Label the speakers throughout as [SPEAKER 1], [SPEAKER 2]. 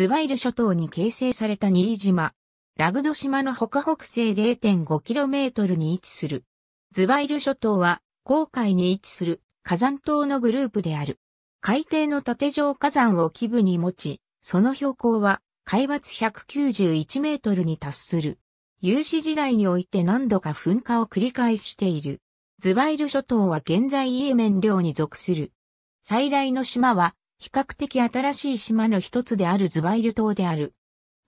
[SPEAKER 1] ズワイル諸島に形成された新島。ラグド島の北北西 0.5km に位置する。ズワイル諸島は、航海に位置する火山島のグループである。海底の縦状火山を基部に持ち、その標高は、海抜191メートルに達する。有史時代において何度か噴火を繰り返している。ズワイル諸島は現在イエメン領に属する。最大の島は比較的新しい島の一つであるズバイル島である。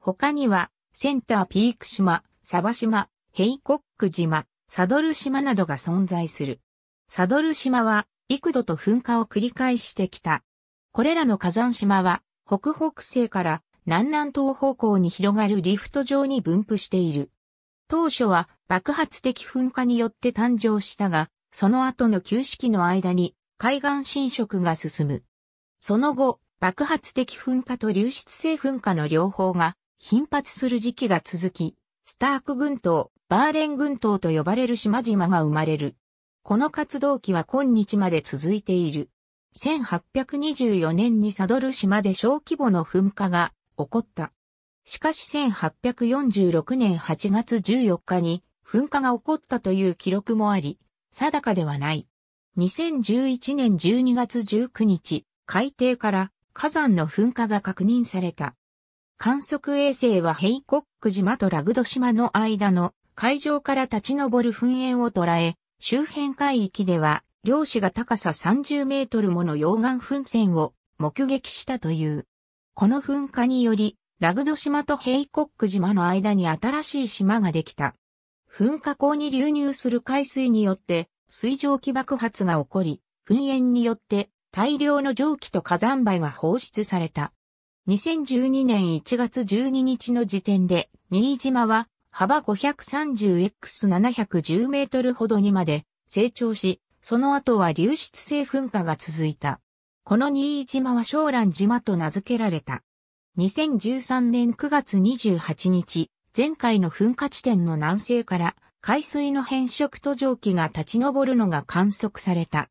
[SPEAKER 1] 他には、センターピーク島、サバ島、ヘイコック島、サドル島などが存在する。サドル島は、幾度と噴火を繰り返してきた。これらの火山島は、北北西から南南東方向に広がるリフト状に分布している。当初は爆発的噴火によって誕生したが、その後の旧式の間に海岸侵食が進む。その後、爆発的噴火と流出性噴火の両方が頻発する時期が続き、スターク群島、バーレン群島と呼ばれる島々が生まれる。この活動期は今日まで続いている。1824年にサドル島で小規模の噴火が起こった。しかし1846年8月14日に噴火が起こったという記録もあり、定かではない。2011年12月19日、海底から火山の噴火が確認された。観測衛星はヘイコック島とラグド島の間の海上から立ち上る噴煙を捉え、周辺海域では漁師が高さ30メートルもの溶岩噴泉を目撃したという。この噴火により、ラグド島とヘイコック島の間に新しい島ができた。噴火口に流入する海水によって水蒸気爆発が起こり、噴煙によって大量の蒸気と火山灰が放出された。2012年1月12日の時点で、新島は幅 530x710 メートルほどにまで成長し、その後は流出性噴火が続いた。この新島は小蘭島と名付けられた。2013年9月28日、前回の噴火地点の南西から海水の変色と蒸気が立ち上るのが観測された。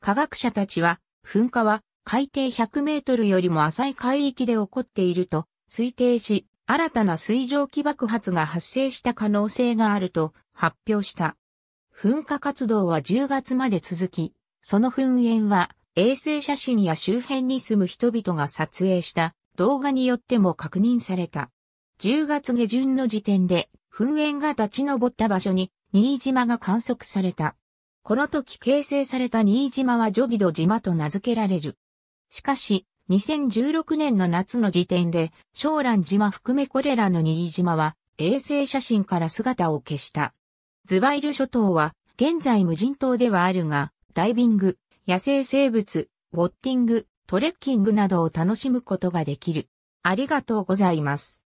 [SPEAKER 1] 科学者たちは噴火は海底100メートルよりも浅い海域で起こっていると推定し、新たな水蒸気爆発が発生した可能性があると発表した。噴火活動は10月まで続き、その噴煙は衛星写真や周辺に住む人々が撮影した動画によっても確認された。10月下旬の時点で噴煙が立ち上った場所に新島が観測された。この時形成された新島はジョギド島と名付けられる。しかし、2016年の夏の時点で、昭蘭島含めこれらの新島は、衛星写真から姿を消した。ズバイル諸島は、現在無人島ではあるが、ダイビング、野生生物、ウォッティング、トレッキングなどを楽しむことができる。ありがとうございます。